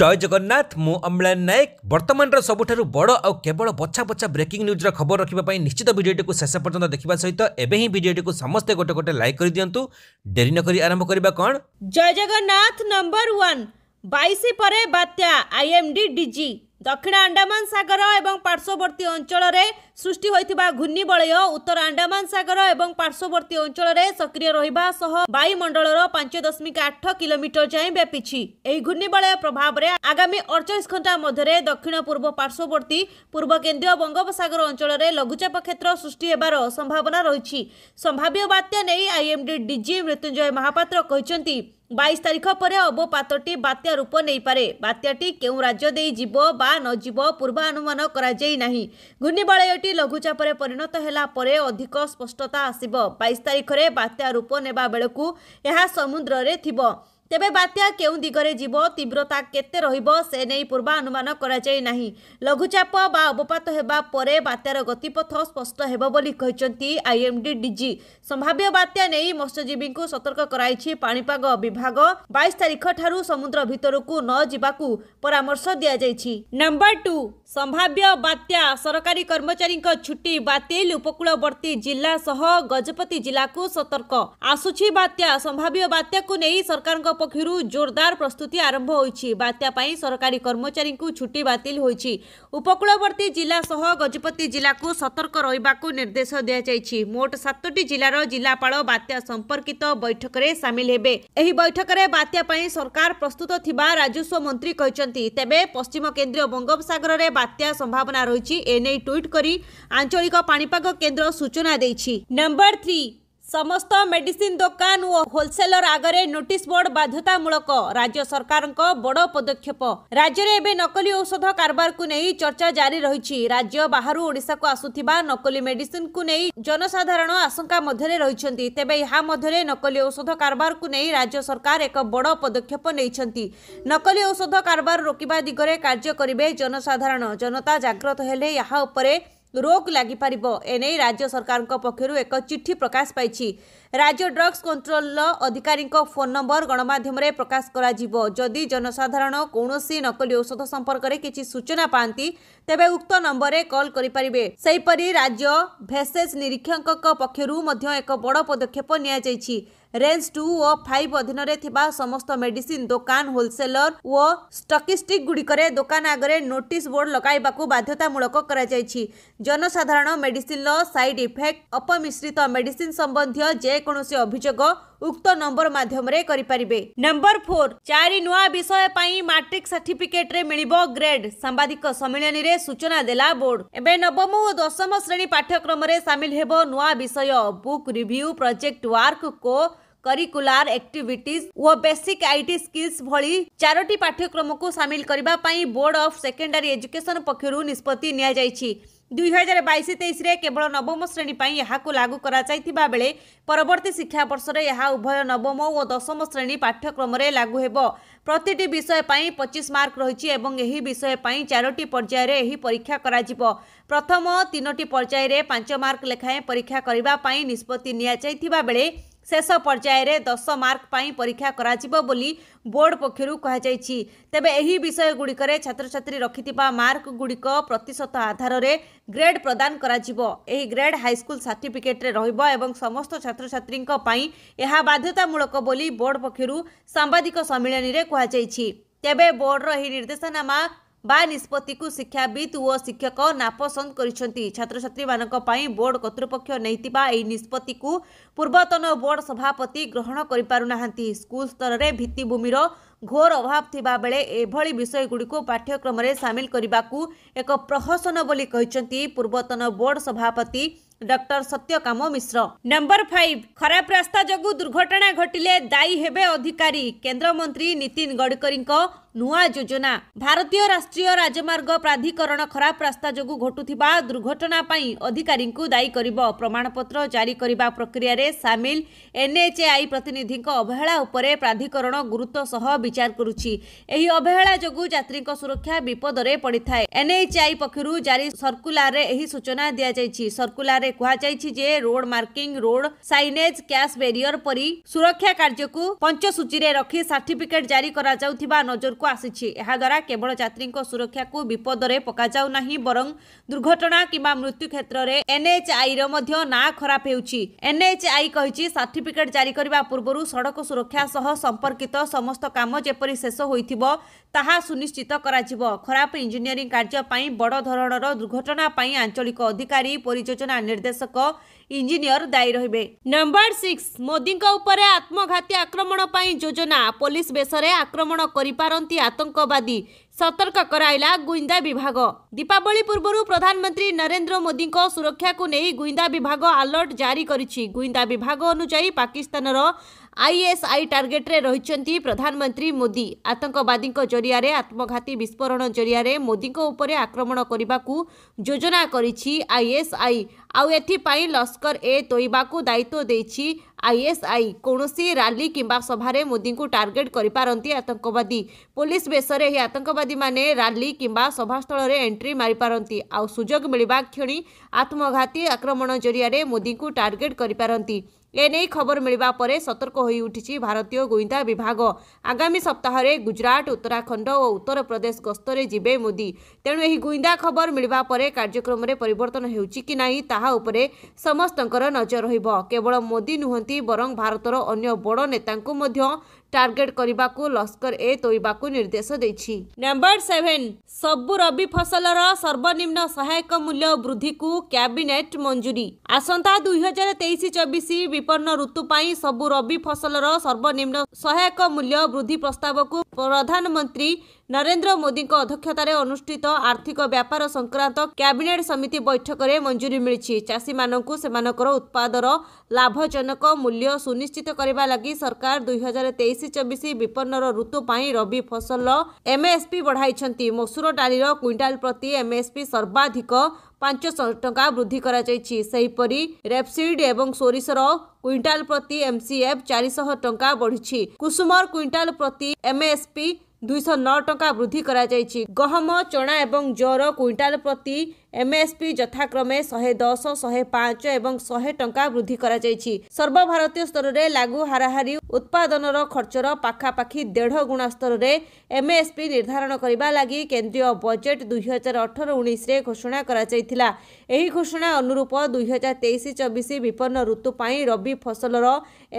জয় জগন্নাথ মু অম্লান নায়ক বর্তমানৰ সবঠৰু বড় আৰু কেৱল বচ্চা বচ্চা ব্ৰেকিং নিউজৰ খবৰ ৰখিবলৈ নিশ্চিত ভিডিওটো কো শেষৰ পৰ্যন্ত দেখিবা সৈতে এবেইহি ভিডিওটো কো সম스테 গটে গটে লাইক কৰি দিয়ন্তু দেরি নকৰি আৰম্ভ কৰিব কোন জয় জগন্নাথ নম্বৰ 1 22 পৰে বাত্যা আইএমডি ডিজি দক্ষিণ আণ্ডামান সাগৰ আৰু পার্শ্ববর্তী অঞ্চলৰে ସୃଷ୍ଟି ହୋଇଥିବା ଘୂର୍ଣ୍ଣିବଳୟ ଉତ୍ତର ଆଣ୍ଡାମାନ ସାଗର ଏବଂ ପାର୍ଶ୍ୱବର୍ତ୍ତୀ ଅଞ୍ଚଳରେ ସକ୍ରିୟ ରହିବା ସହ ବାୟୁମଣ୍ଡଳର ପାଞ୍ଚ ଦଶମିକ ଆଠ କିଲୋମିଟର ଯାଏଁ ବ୍ୟାପିଛି ଏହି ଘୂର୍ଣ୍ଣିବଳୟ ପ୍ରଭାବରେ ଆଗାମୀ ଅଡ଼ଚାଳିଶ ଘଣ୍ଟା ମଧ୍ୟରେ ଦକ୍ଷିଣ ପୂର୍ବ ପାର୍ଶ୍ୱବର୍ତ୍ତୀ ପୂର୍ବ କେନ୍ଦ୍ରୀୟ ବଙ୍ଗୋପସାଗର ଅଞ୍ଚଳରେ ଲଘୁଚାପ କ୍ଷେତ୍ର ସୃଷ୍ଟି ହେବାର ସମ୍ଭାବନା ରହିଛି ସମ୍ଭାବ୍ୟ ବାତ୍ୟା ନେଇ ଆଇଏମ୍ଡି ଡିଜି ମୃତ୍ୟୁଞ୍ଜୟ ମହାପାତ୍ର କହିଛନ୍ତି ବାଇଶ ତାରିଖ ପରେ ଅବପାତଟି ବାତ୍ୟା ରୂପ ନେଇପାରେ ବାତ୍ୟାଟି କେଉଁ ରାଜ୍ୟ ଦେଇ ଯିବ ବା ନଯିବ ପୂର୍ବାନୁମାନ କରାଯାଇ ନାହିଁ ଘୂର୍ଣ୍ଣିବଳୟ ଝଡ଼ଟି ଲଘୁଚାପରେ ପରିଣତ ହେଲା ପରେ ଅଧିକ ସ୍ପଷ୍ଟତା ଆସିବ ବାଇଶ ତାରିଖରେ ବାତ୍ୟା ରୂପ ନେବା ବେଳକୁ ଏହା ସମୁଦ୍ରରେ ଥିବ ତେବେ ବାତ୍ୟା କେଉଁ ଦିଗରେ ଯିବ ତୀବ୍ରତା କେତେ ରହିବ ସେ ନେଇ ପୂର୍ବାନୁମାନ କରାଯାଇ ନାହିଁ ଲଘୁଚାପ ବା ଅବପାତ ହେବା ପରେ ବାତ୍ୟାର ଗତିପଥ ସ୍ପଷ୍ଟ ହେବ ବୋଲି କହିଛନ୍ତି ଆଇଏମ୍ଡି ଡିଜି ସମ୍ଭାବ୍ୟ ବାତ୍ୟା ନେଇ ମତ୍ସ୍ୟଜୀବୀଙ୍କୁ ସତର୍କ କରାଇଛି ପାଣିପାଗ ବିଭାଗ ବାଇଶ ତାରିଖଠାରୁ ସମୁଦ୍ର ଭିତରକୁ ନ ଯିବାକୁ ପରାମର୍ଶ ଦିଆଯାଇଛି ନମ୍ବର ଟୁ ସମ୍ଭାବ୍ୟ ବାତ୍ୟା ସରକାରୀ କର୍ମଚାରୀଙ୍କ ଛୁଟି ବାତିଲ ଉପକୂଳବର୍ତ୍ତୀ ଜିଲ୍ଲା ସହ ଗଜପତି ଜିଲ୍ଲାକୁ ସତର୍କ ଆସୁଛି ବାତ୍ୟା ସମ୍ଭାବ୍ୟ ବାତ୍ୟାକୁ ନେଇ ସରକାରଙ୍କ ପକ୍ଷରୁ ଜୋରଦାର ପ୍ରସ୍ତୁତି ଆରମ୍ଭ ହୋଇଛି ବାତ୍ୟା ପାଇଁ ସରକାରୀ କର୍ମଚାରୀଙ୍କୁ ଛୁଟି ବାତିଲ ହୋଇଛି ଉପକୂଳବର୍ତ୍ତୀ ଜିଲ୍ଲା ସହ ଗଜପତି ଜିଲ୍ଲାକୁ ସତର୍କ ରହିବାକୁ ନିର୍ଦ୍ଦେଶ ଦିଆଯାଇଛି ମୋଟ ସାତଟି ଜିଲ୍ଲାର ଜିଲ୍ଲାପାଳ ବାତ୍ୟା ସମ୍ପର୍କିତ ବୈଠକରେ ସାମିଲ ହେବେ ଏହି ବୈଠକରେ ବାତ୍ୟା ପାଇଁ ସରକାର ପ୍ରସ୍ତୁତ ଥିବା ରାଜସ୍ୱ ମନ୍ତ୍ରୀ କହିଛନ୍ତି ତେବେ ପଶ୍ଚିମ କେନ୍ଦ୍ରୀୟ ବଙ୍ଗୋପସାଗରରେ ବାତ୍ୟା ସମ୍ଭାବନା ରହିଛି ଏନେଇ ଟ୍ୱିଟ୍ କରି ଆଞ୍ଚଳିକ ପାଣିପାଗ କେନ୍ଦ୍ର ସୂଚନା ଦେଇଛି ନମ୍ବର ଥ୍ରୀ ସମସ୍ତ ମେଡିସିନ ଦୋକାନ ଓ ହୋଲସେଲର ଆଗରେ ନୋଟିସ ବୋର୍ଡ ବାଧ୍ୟତାମୂଳକ ରାଜ୍ୟ ସରକାରଙ୍କ ବଡ଼ ପଦକ୍ଷେପ ରାଜ୍ୟରେ ଏବେ ନକଲି ଔଷଧ କାରବାରକୁ ନେଇ ଚର୍ଚ୍ଚା ଜାରି ରହିଛି ରାଜ୍ୟ ବାହାରୁ ଓଡ଼ିଶାକୁ ଆସୁଥିବା ନକଲି ମେଡିସିନକୁ ନେଇ ଜନସାଧାରଣ ଆଶଙ୍କା ମଧ୍ୟରେ ରହିଛନ୍ତି ତେବେ ଏହା ମଧ୍ୟରେ ନକଲି ଔଷଧ କାରବାରକୁ ନେଇ ରାଜ୍ୟ ସରକାର ଏକ ବଡ଼ ପଦକ୍ଷେପ ନେଇଛନ୍ତି ନକଲି ଔଷଧ କାରବାର ରୋକିବା ଦିଗରେ କାର୍ଯ୍ୟ କରିବେ ଜନସାଧାରଣ ଜନତା ଜାଗ୍ରତ ହେଲେ ଏହା ଉପରେ ରୋକ ଲାଗିପାରିବ ଏନେଇ ରାଜ୍ୟ ସରକାରଙ୍କ ପକ୍ଷରୁ ଏକ ଚିଠି ପ୍ରକାଶ ପାଇଛି ରାଜ୍ୟ ଡ୍ରଗ୍ସ କଣ୍ଟ୍ରୋଲର ଅଧିକାରୀଙ୍କ ଫୋନ୍ ନମ୍ବର ଗଣମାଧ୍ୟମରେ ପ୍ରକାଶ କରାଯିବ ଯଦି ଜନସାଧାରଣ କୌଣସି ନକଲି ଔଷଧ ସମ୍ପର୍କରେ କିଛି ସୂଚନା ପାଆନ୍ତି ତେବେ ଉକ୍ତ ନମ୍ବରରେ କଲ୍ କରିପାରିବେ ସେହିପରି ରାଜ୍ୟ ଭେସେଜ୍ ନିରୀକ୍ଷକଙ୍କ ପକ୍ଷରୁ ମଧ୍ୟ ଏକ ବଡ଼ ପଦକ୍ଷେପ ନିଆଯାଇଛି ରେଞ୍ଜ ଟୁ ଓ ଫାଇଭ୍ ଅଧୀନରେ ଥିବା ସମସ୍ତ ମେଡିସିନ୍ ଦୋକାନ ହୋଲସେଲର ଓ ଷ୍ଟକିଷ୍ଟିକ୍ଗୁଡ଼ିକରେ ଦୋକାନ ଆଗରେ ନୋଟିସ୍ ବୋର୍ଡ ଲଗାଇବାକୁ ବାଧ୍ୟତାମୂଳକ କରାଯାଇଛି ଜନସାଧାରଣ ମେଡିସିନ୍ର ସାଇଡ୍ ଇଫେକ୍ଟ ଅପମିଶ୍ରିତ ମେଡିସିନ୍ ସମ୍ବନ୍ଧୀୟ ଯେକୌଣସି ଅଭିଯୋଗ ଉକ୍ତ ନମ୍ବର ମାଧ୍ୟମରେ କରିପାରିବେ ନମ୍ବର ଫୋର୍ ଚାରି ନୂଆ ବିଷୟ ପାଇଁ ମାଟ୍ରିକ ସାର୍ଟିଫିକେଟରେ ମିଳିବ ଗ୍ରେଡ୍ ସାମ୍ବାଦିକ ସମ୍ମିଳନୀରେ ସୂଚନା ଦେଲା ବୋର୍ଡ ଏବେ ନବମ ଓ ଦଶମ ଶ୍ରେଣୀ ପାଠ୍ୟକ୍ରମରେ ସାମିଲ ହେବ ନୂଆ ବିଷୟ book review project work co curricular activities ଓ ବେସିକ୍ ଆଇଟି ସ୍କିଲ୍ସ ଭଳି ଚାରୋଟି ପାଠ୍ୟକ୍ରମକୁ ସାମିଲ କରିବା ପାଇଁ ବୋର୍ଡ ଅଫ୍ ସେକେଣ୍ଡାରୀ ଏଜୁକେସନ ପକ୍ଷରୁ ନିଷ୍ପତ୍ତି ନିଆଯାଇଛି ଦୁଇହଜାର ବାଇଶ ତେଇଶରେ କେବଳ ନବମ ଶ୍ରେଣୀ ପାଇଁ ଏହାକୁ ଲାଗୁ କରାଯାଇଥିବା ବେଳେ ପରବର୍ତ୍ତୀ ଶିକ୍ଷାବର୍ଷରେ ଏହା ଉଭୟ ନବମ ଓ ଦଶମ ଶ୍ରେଣୀ ପାଠ୍ୟକ୍ରମରେ ଲାଗୁ ହେବ ପ୍ରତିଟି ବିଷୟ ପାଇଁ ପଚିଶ ମାର୍କ ରହିଛି ଏବଂ ଏହି ବିଷୟ ପାଇଁ ଚାରୋଟି ପର୍ଯ୍ୟାୟରେ ଏହି ପରୀକ୍ଷା କରାଯିବ ପ୍ରଥମ ତିନୋଟି ପର୍ଯ୍ୟାୟରେ ପାଞ୍ଚ ମାର୍କ ଲେଖାଏଁ ପରୀକ୍ଷା କରିବା ପାଇଁ ନିଷ୍ପତ୍ତି ନିଆଯାଇଥିବା ବେଳେ ଶେଷ ପର୍ଯ୍ୟାୟରେ ଦଶ ମାର୍କ ପାଇଁ ପରୀକ୍ଷା କରାଯିବ ବୋଲି ବୋର୍ଡ ପକ୍ଷରୁ କୁହାଯାଇଛି ତେବେ ଏହି ବିଷୟଗୁଡ଼ିକରେ ଛାତ୍ରଛାତ୍ରୀ ରଖିଥିବା ମାର୍କଗୁଡ଼ିକ ପ୍ରତିଶତ ଆଧାରରେ ଗ୍ରେଡ୍ ପ୍ରଦାନ କରାଯିବ ଏହି ଗ୍ରେଡ୍ ହାଇସ୍କୁଲ ସାର୍ଟିଫିକେଟ୍ରେ ରହିବ ଏବଂ ସମସ୍ତ ଛାତ୍ରଛାତ୍ରୀଙ୍କ ପାଇଁ ଏହା ବାଧ୍ୟତାମୂଳକ ବୋଲି ବୋର୍ଡ ପକ୍ଷରୁ ସାମ୍ବାଦିକ ସମ୍ମିଳନୀରେ କୁହାଯାଇଛି ତେବେ ବୋର୍ଡର ଏହି ନିର୍ଦ୍ଦେଶନାମା बा को शिक्षाविद ओ शिक्षक छात्र नापसन्द्री मै बोर्ड कर्तृपक्षपत्तिको पूर्वतन बोर्ड सभापति ग्रहण गरिपन् स्कूल स्तर भित्तिभूमि घोर अभाव बेले थापाले भिष गुडि पाठ्यक्रम सामेलु एक प्रहसन पनि पूर्वतन बोर्ड सभापति doctor Satyakam Mishra number five खराब रास्ता रास्था दुर्घटना घटेले दायी हेर्नु अधिक मन्त्री नीतिन गडकरीको ନୂଆ ଯୋଜନା ଭାରତୀୟ ରାଷ୍ଟ୍ରୀୟ ରାଜମାର୍ଗ ପ୍ରାଧିକରଣ ଖରାପ ରାସ୍ତା ଯୋଗୁଁ ଘଟୁଥିବା ଦୁର୍ଘଟଣା ପାଇଁ ଅଧିକାରୀଙ୍କୁ ଦାୟୀ କରିବ ପ୍ରମାଣପତ୍ର ଜାରି କରିବା ପ୍ରକ୍ରିୟାରେ ସାମିଲ ଏନ୍ଏଚ୍ଏଆଇ ପ୍ରତିନିଧିଙ୍କ ଅବହେଳା ଉପରେ ପ୍ରାଧିକରଣ ଗୁରୁତ୍ୱ ସହ ବିଚାର କରୁଛି ଏହି ଅବହେଳା ଯୋଗୁଁ ଯାତ୍ରୀଙ୍କ ସୁରକ୍ଷା ବିପଦରେ ପଡ଼ିଥାଏ ଏନ୍ଏଚ୍ଆଇ ପକ୍ଷରୁ ଜାରି ସର୍କୁଲାରରେ ଏହି ସୂଚନା ଦିଆଯାଇଛି ସର୍କୁଲାରରେ କୁହାଯାଇଛି ଯେ road marking road signage crash barrier ପରି ସୁରକ୍ଷା କାର୍ଯ୍ୟକୁ ପଞ୍ଚସୂଚୀରେ ରଖି ସାର୍ଟିଫିକେଟ୍ ଜାରି କରାଯାଉଥିବା ନଜର ଆଗକୁ ଆସିଛି ଏହାଦ୍ୱାରା କେବଳ ଯାତ୍ରୀଙ୍କ ସୁରକ୍ଷାକୁ ବିପଦରେ ପକାଯାଉ ନାହିଁ ବରଂ ଦୁର୍ଘଟଣା କିମ୍ବା ମୃତ୍ୟୁ କ୍ଷେତ୍ରରେ ଏନ୍ଏଚ୍ଆଇର ମଧ୍ୟ ନାଁ ଖରାପ ହେଉଛି ଏନ୍ଏଚ୍ଆଇ କହିଛି ସାର୍ଟିଫିକେଟ୍ ଜାରି କରିବା ପୂର୍ବରୁ ସଡ଼କ ସୁରକ୍ଷା ସହ ସମ୍ପର୍କିତ ସମସ୍ତ କାମ ଯେପରି ଶେଷ ହୋଇଥିବ ତାହା ସୁନିଶ୍ଚିତ କରାଯିବ ଖରାପ ଇଞ୍ଜିନିୟରିଂ କାର୍ଯ୍ୟ ପାଇଁ ବଡ଼ ଧରଣର ଦୁର୍ଘଟଣା ପାଇଁ ଆଞ୍ଚଳିକ ଅଧିକାରୀ ପରିଯୋଜନା ନିର୍ଦ୍ଦେଶକ ଇଞ୍ଜିନିୟର ଦାୟୀ ରହିବେ ନମ୍ବର ସିକ୍ସ ମୋଦିଙ୍କ ଉପରେ ଆତ୍ମଘାତୀ ଆକ୍ରମଣ ପାଇଁ ଯୋଜନା ପୋଲିସ ବେଶରେ ଆକ୍ରମଣ କରିପାରନ୍ତି ହେଉଛନ୍ତି ଆତଙ୍କବାଦୀ ସତର୍କ କରାଇଲା ଗୁଇନ୍ଦା ବିଭାଗ ଦୀପାବଳି ପୂର୍ବରୁ ପ୍ରଧାନମନ୍ତ୍ରୀ ନରେନ୍ଦ୍ର ମୋଦିଙ୍କ ସୁରକ୍ଷାକୁ ନେଇ ଗୁଇନ୍ଦା ବିଭାଗ ଆଲର୍ଟ ଜାରି କରିଛି ଗୁଇନ୍ଦା ବିଭାଗ ଅନୁଯାୟୀ ପାକିସ୍ତାନର ଆଇଏସ୍ଆଇ ଟାର୍ଗେଟ୍ରେ ରହିଛନ୍ତି ପ୍ରଧାନମନ୍ତ୍ରୀ ମୋଦି ଆତଙ୍କବାଦୀଙ୍କ ଜରିଆରେ ଆତ୍ମଘାତୀ ବିସ୍ଫୋରଣ ଜରିଆରେ ମୋଦିଙ୍କ ଉପରେ ଆକ୍ରମଣ କରିବାକୁ ଯୋଜନା କରିଛି ଆଇଏସ୍ଆଇ ଆଉ ଏଥିପାଇଁ ଲସ୍କର ଏ ତୋଇବାକୁ ଦାୟିତ୍ୱ ଦେଇଛି ଆଇଏସ୍ଆଇ କୌଣସି ରାଲି କିମ୍ବା ସଭାରେ ମୋଦିଙ୍କୁ ଟାର୍ଗେଟ୍ କରିପାରନ୍ତି ଆତଙ୍କବାଦୀ ପୋଲିସ ବେଶରେ ଏହି ଆତଙ୍କବାଦୀମାନେ ରାଲି କିମ୍ବା ସଭାସ୍ଥଳରେ ଏଣ୍ଟ୍ରି ମାରିପାରନ୍ତି ଆଉ ସୁଯୋଗ ମିଳିବା କ୍ଷଣି ଆତ୍ମଘାତୀ ଆକ୍ରମଣ ଜରିଆରେ ମୋଦିଙ୍କୁ ଟାର୍ଗେଟ୍ କରିପାରନ୍ତି ଏନେଇ ଖବର ମିଳିବା ପରେ ସତର୍କ ହୋଇଉଠିଛି ଭାରତୀୟ ଗୁଇନ୍ଦା ବିଭାଗ ଆଗାମୀ ସପ୍ତାହରେ ଗୁଜରାଟ ଉତ୍ତରାଖଣ୍ଡ ଓ ଉତ୍ତରପ୍ରଦେଶ ଗସ୍ତରେ ଯିବେ ମୋଦି ତେଣୁ ଏହି ଗୁଇନ୍ଦା ଖବର ମିଳିବା ପରେ କାର୍ଯ୍ୟକ୍ରମରେ ପରିବର୍ତ୍ତନ ହେଉଛି କି ନାହିଁ ତାହା ଉପରେ ସମସ୍ତଙ୍କର ନଜର ରହିବ କେବଳ ମୋଦି ନୁହନ୍ତି ବରଂ ଭାରତର ଅନ୍ୟ ବଡ଼ ନେତାଙ୍କୁ ମଧ୍ୟ ଟାର୍ଗେଟ୍ କରିବାକୁ ଲସ୍କର ଏ ତୋଇବାକୁ ନିର୍ଦ୍ଦେଶ ଦେଇଛି ନମ୍ବର ସେଭେନ୍ ସବୁ ରବି ଫସଲର ସର୍ବନିମ୍ନ ସହାୟକ ମୂଲ୍ୟ ବୃଦ୍ଧିକୁ କ୍ୟାବିନେଟ୍ ମଞ୍ଜୁରୀ ଆସନ୍ତା ଦୁଇ ହଜାର ତେଇଶ ଚବିଶ ବିପନ୍ନ ଋତୁ ପାଇଁ ସବୁ ରବି ଫସଲର ସର୍ବନିମ୍ନ ସହାୟକ ମୂଲ୍ୟ ବୃଦ୍ଧି ପ୍ରସ୍ତାବକୁ ପ୍ରଧାନମନ୍ତ୍ରୀ ନରେନ୍ଦ୍ର ମୋଦିଙ୍କ ଅଧ୍ୟକ୍ଷତାରେ ଅନୁଷ୍ଠିତ ଆର୍ଥିକ ବ୍ୟାପାର ସଂକ୍ରାନ୍ତ କ୍ୟାବିନେଟ୍ ସମିତି ବୈଠକରେ ମଞ୍ଜୁରି ମିଳିଛି ଚାଷୀମାନଙ୍କୁ ସେମାନଙ୍କର ଉତ୍ପାଦର ଲାଭଜନକ ମୂଲ୍ୟ ସୁନିଶ୍ଚିତ କରିବା ଲାଗି ସରକାର ଦୁଇହଜାର ତେଇଶ ଚବିଶ ବିପନ୍ନର ଋତୁ ପାଇଁ ରବି ଫସଲ ଏମ୍ଏସ୍ପି ବଢ଼ାଇଛନ୍ତି ମସୁର ଡାଲିର କ୍ୱିଣ୍ଟାଲ୍ ପ୍ରତି ଏମ୍ଏସ୍ପି ସର୍ବାଧିକ पांचश टा वृद्धि करपसीड और सोरिषर क्विंटाल प्रति एमसीएफ चारिश टा बढ़ी कुसुमर क्विंटाल प्रति एमएसपी ଦୁଇଶହ ନଅ ଟଙ୍କା ବୃଦ୍ଧି କରାଯାଇଛି ଗହମ ଚଣା ଏବଂ ଜ୍ୱର କ୍ୱିଣ୍ଟାଲ ପ୍ରତି ଏମ୍ଏସ୍ପି ଯଥାକ୍ରମେ ଶହେ ଦଶ ଶହେ ପାଞ୍ଚ ଏବଂ ଶହେ ଟଙ୍କା ବୃଦ୍ଧି କରାଯାଇଛି ସର୍ବଭାରତୀୟ ସ୍ତରରେ ଲାଗୁ ହାରାହାରି ଉତ୍ପାଦନର ଖର୍ଚ୍ଚର ପାଖାପାଖି ଦେଢ଼ ଗୁଣା ସ୍ତରରେ ଏମ୍ଏସ୍ପି ନିର୍ଦ୍ଧାରଣ କରିବା ଲାଗି କେନ୍ଦ୍ରୀୟ ବଜେଟ୍ ଦୁଇହଜାର ଅଠର ଉଣେଇଶରେ ଘୋଷଣା କରାଯାଇଥିଲା ଏହି ଘୋଷଣା ଅନୁରୂପ ଦୁଇହଜାର ତେଇଶ ଚବିଶ ବିପନ୍ନ ଋତୁ ପାଇଁ ରବି ଫସଲର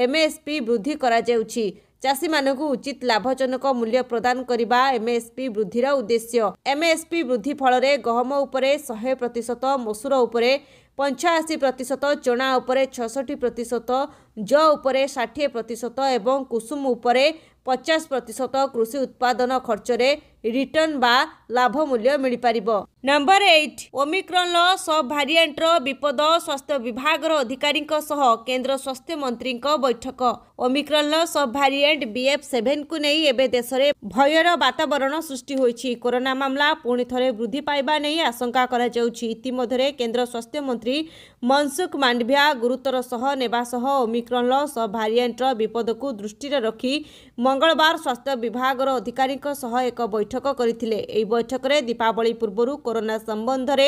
ଏମ୍ଏସ୍ପି ବୃଦ୍ଧି କରାଯାଉଛି ଚାଷୀମାନଙ୍କୁ ଉଚିତ ଲାଭଜନକ ମୂଲ୍ୟ ପ୍ରଦାନ କରିବା ଏମ୍ଏସ୍ପି ବୃଦ୍ଧିର ଉଦ୍ଦେଶ୍ୟ ଏମ୍ଏସ୍ପି ବୃଦ୍ଧି ଫଳରେ ଗହମ ଉପରେ ଶହେ ପ୍ରତିଶତ ମସୁର ଉପରେ ପଞ୍ଚାଅଶୀ ପ୍ରତିଶତ ଚଣା ଉପରେ ଛଅଷଠି ପ୍ରତିଶତ ଜ ଉପରେ ଷାଠିଏ ପ୍ରତିଶତ ଏବଂ କୁସୁମ ଉପରେ ପଚାଶ ପ୍ରତିଶତ କୃଷି ଉତ୍ପାଦନ ଖର୍ଚ୍ଚରେ ରିଟର୍ଣ୍ଣ ବା ଲାଭ ମୂଲ୍ୟ ମିଳିପାରିବ ନମ୍ବର ଏଇଟ୍ ଓମିକ୍ରନ୍ର ସବ୍ ଭାରିଆଣ୍ଟର ବିପଦ ସ୍ୱାସ୍ଥ୍ୟ ବିଭାଗର ଅଧିକାରୀଙ୍କ ସହ କେନ୍ଦ୍ର ସ୍ୱାସ୍ଥ୍ୟ ମନ୍ତ୍ରୀଙ୍କ ବୈଠକ ଓମିକ୍ରନ୍ର ସବ୍ ଭାରିଆଣ୍ଟ ବିଏଫ୍ ସେଭେନ୍କୁ ନେଇ ଏବେ ଦେଶରେ ଭୟର ବାତାବରଣ ସୃଷ୍ଟି ହୋଇଛି କରୋନା ମାମଲା ପୁଣି ଥରେ ବୃଦ୍ଧି ପାଇବା ନେଇ ଆଶଙ୍କା କରାଯାଉଛି ଇତିମଧ୍ୟରେ କେନ୍ଦ୍ର ସ୍ୱାସ୍ଥ୍ୟ ମନ୍ତ୍ରୀ ମନସୁଖ ମାଣ୍ଡଭିଆ ଗୁରୁତର ସହ ନେବା ସହ ଓମିକ୍ରନ୍ର ସବ୍ ଭାରିଆଣ୍ଟର ବିପଦକୁ ଦୃଷ୍ଟିରେ ରଖି ମଙ୍ଗଳବାର ସ୍ୱାସ୍ଥ୍ୟ ବିଭାଗର ଅଧିକାରୀଙ୍କ ସହ ଏକ ବୈଠକ ବୈଠକ କରିଥିଲେ ଏହି ବୈଠକରେ ଦୀପାବଳି ପୂର୍ବରୁ କରୋନା ସମ୍ବନ୍ଧରେ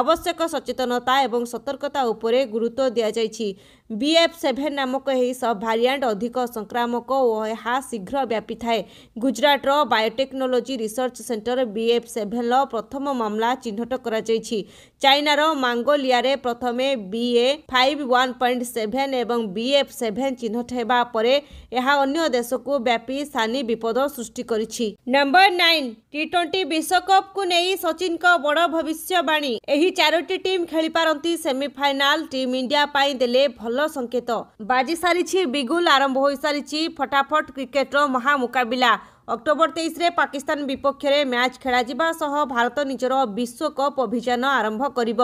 ଆବଶ୍ୟକ ସଚେତନତା ଏବଂ ସତର୍କତା ଉପରେ ଗୁରୁତ୍ୱ ଦିଆଯାଇଛି ବିଏଫ୍ ସେଭେନ୍ ନାମକ ଏହି ସବ୍ ଭାରିଆଣ୍ଟ ଅଧିକ ସଂକ୍ରାମକ ଓ ଏହା ଶୀଘ୍ର ବ୍ୟାପିଥାଏ ଗୁଜରାଟର ବାୟୋଟେକ୍ନୋଲୋଜି ରିସର୍ଚ୍ଚ ସେଣ୍ଟର ବିଏଫ୍ ସେଭେନ୍ର ପ୍ରଥମ ମାମଲା ଚିହ୍ନଟ କରାଯାଇଛି ଚାଇନାର ମାଙ୍ଗୋଲିଆରେ ପ୍ରଥମେ BA five one point seven ଏବଂ ବିଏଫ୍ ସେଭେନ୍ ଚିହ୍ନଟ ହେବା ପରେ ଏହା ଅନ୍ୟ ଦେଶକୁ ବ୍ୟାପି ସାନି ବିପଦ ସୃଷ୍ଟି କରିଛି ନମ୍ବର ନାଇନ୍ ଟି ଟ୍ୱେଣ୍ଟି ବିଶ୍ୱକପ୍କୁ ନେଇ ସଚିନଙ୍କ ବଡ଼ ଭବିଷ୍ୟବାଣୀ ଏହି ଚାରୋଟି ଟିମ୍ ଖେଳିପାରନ୍ତି ସେମିଫାଇନାଲ୍ ଟିମ୍ ଇଣ୍ଡିଆ ପାଇଁ ଦେଲେ ଭଲ ସଙ୍କେତ ବାଜି ସାରିଛି ବିଗୁଲ ଆରମ୍ଭ ହୋଇସାରିଛି ଫଟାଫଟ କ୍ରିକେଟର ମହାମୁକାବିଲା ଅକ୍ଟୋବର ତେଇଶରେ ପାକିସ୍ତାନ ବିପକ୍ଷରେ ମ୍ୟାଚ୍ ଖେଳାଯିବା ସହ ଭାରତ ନିଜର ବିଶ୍ୱକପ୍ ଅଭିଯାନ ଆରମ୍ଭ କରିବ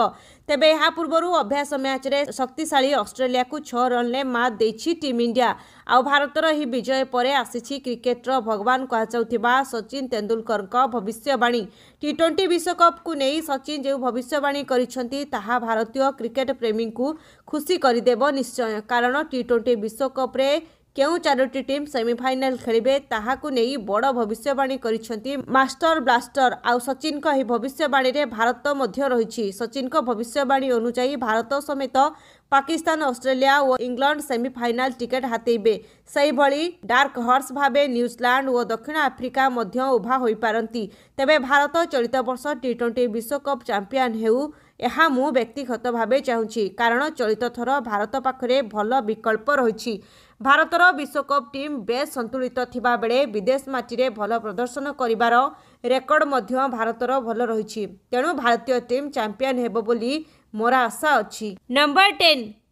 ତେବେ ଏହା ପୂର୍ବରୁ ଅଭ୍ୟାସ ମ୍ୟାଚ୍ରେ ଶକ୍ତିଶାଳୀ ଅଷ୍ଟ୍ରେଲିଆକୁ ଛଅ ରନ୍ରେ ମାତ୍ ଦେଇଛି ଟିମ୍ ଇଣ୍ଡିଆ ଆଉ ଭାରତର ଏହି ବିଜୟ ପରେ ଆସିଛି କ୍ରିକେଟ୍ର ଭଗବାନ କୁହାଯାଉଥିବା ସଚିନ ତେନ୍ଦୁଲକରଙ୍କ ଭବିଷ୍ୟବାଣୀ ଟି ଟ୍ୱେଣ୍ଟି ବିଶ୍ୱକପ୍କୁ ନେଇ ସଚିନ ଯେଉଁ ଭବିଷ୍ୟବାଣୀ କରିଛନ୍ତି ତାହା ଭାରତୀୟ କ୍ରିକେଟ୍ ପ୍ରେମୀଙ୍କୁ ଖୁସି କରିଦେବ ନିଶ୍ଚୟ କାରଣ ଟି ଟ୍ୱେଣ୍ଟି ବିଶ୍ୱକପ୍ରେ କେଉଁ ଚାରୋଟି ଟିମ୍ ସେମିଫାଇନାଲ୍ ଖେଳିବେ ତାହାକୁ ନେଇ ବଡ଼ ଭବିଷ୍ୟବାଣୀ କରିଛନ୍ତି ମାଷ୍ଟର ବ୍ଲାଷ୍ଟର ଆଉ ସଚିନଙ୍କ ଏହି ଭବିଷ୍ୟବାଣୀରେ ଭାରତ ମଧ୍ୟ ରହିଛି ସଚିନଙ୍କ ଭବିଷ୍ୟବାଣୀ ଅନୁଯାୟୀ ଭାରତ ସମେତ ପାକିସ୍ତାନ ଅଷ୍ଟ୍ରେଲିଆ ଓ ଇଂଲଣ୍ଡ ସେମିଫାଇନାଲ୍ ଟିକେଟ୍ ହାତେଇବେ ସେହିଭଳି ଡାର୍କ ହର୍ସ ଭାବେ ନ୍ୟୁଜିଲାଣ୍ଡ ଓ ଦକ୍ଷିଣ ଆଫ୍ରିକା ମଧ୍ୟ ଉଭା ହୋଇପାରନ୍ତି ତେବେ ଭାରତ ଚଳିତ ବର୍ଷ ଟି ଟ୍ୱେଣ୍ଟି ବିଶ୍ୱକପ୍ ଚାମ୍ପିଅନ୍ ହେଉ ଏହା ମୁଁ ବ୍ୟକ୍ତିଗତ ଭାବେ ଚାହୁଁଛି କାରଣ ଚଳିତ ଥର ଭାରତ ପାଖରେ ଭଲ ବିକଳ୍ପ ରହିଛି ଭାରତର ବିଶ୍ୱକପ୍ ଟିମ୍ ବେଶ୍ ସନ୍ତୁଳିତ ଥିବାବେଳେ ବିଦେଶ ମାଟିରେ ଭଲ ପ୍ରଦର୍ଶନ କରିବାର ରେକର୍ଡ ମଧ୍ୟ ଭାରତର ଭଲ ରହିଛି ତେଣୁ ଭାରତୀୟ ଟିମ୍ ଚାମ୍ପିୟନ୍ ହେବ ବୋଲି ମୋର ଆଶା ଅଛି ନମ୍ବର ଟେନ୍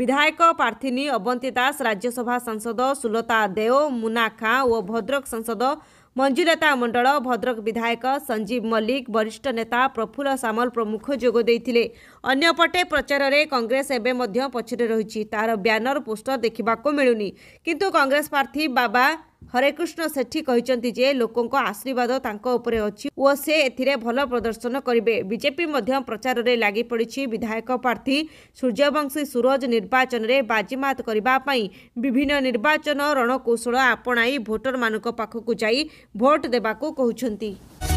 ବିଧାୟକ ପ୍ରାର୍ଥିନୀ ଅବନ୍ତୀ ଦାସ ରାଜ୍ୟସଭା ସାଂସଦ ସୁଲତା ଦେଓ ମୁନା ଖାଁ ଓ ଭଦ୍ରକ ସାଂସଦ ମଞ୍ଜୁଲତା ମଣ୍ଡଳ ଭଦ୍ରକ ବିଧାୟକ ସଞ୍ଜୀବ ମଲ୍ଲିକ ବରିଷ୍ଠ ନେତା ପ୍ରଫୁଲ୍ଲ ସାମଲ ପ୍ରମୁଖ ଯୋଗ ଦେଇଥିଲେ ଅନ୍ୟପଟେ ପ୍ରଚାରରେ କଂଗ୍ରେସ ଏବେ ମଧ୍ୟ ପଛରେ ରହିଛି ତାହାର ବ୍ୟାନର ପୋଷ୍ଟର ଦେଖିବାକୁ ମିଳୁନି କିନ୍ତୁ କଂଗ୍ରେସ ପ୍ରାର୍ଥୀ ବାବା ହରେକୃଷ୍ଣ ସେଠୀ କହିଛନ୍ତି ଯେ ଲୋକଙ୍କ ଆଶୀର୍ବାଦ ତାଙ୍କ ଉପରେ ଅଛି ଓ ସେ ଏଥିରେ ଭଲ ପ୍ରଦର୍ଶନ କରିବେ ବିଜେପି ମଧ୍ୟ ପ୍ରଚାରରେ ଲାଗିପଡ଼ିଛି ବିଧାୟକ ପ୍ରାର୍ଥୀ ସୂର୍ଯ୍ୟବଂଶୀ ସୁରଜ ନିର୍ବାଚନରେ ବାଜିମାତ କରିବା ପାଇଁ ବିଭିନ୍ନ ନିର୍ବାଚନ ରଣକୌଶଳ ଆପଣାଇ ଭୋଟରମାନଙ୍କ ପାଖକୁ ଯାଇ ଭୋଟ ଦେବାକୁ କହୁଛନ୍ତି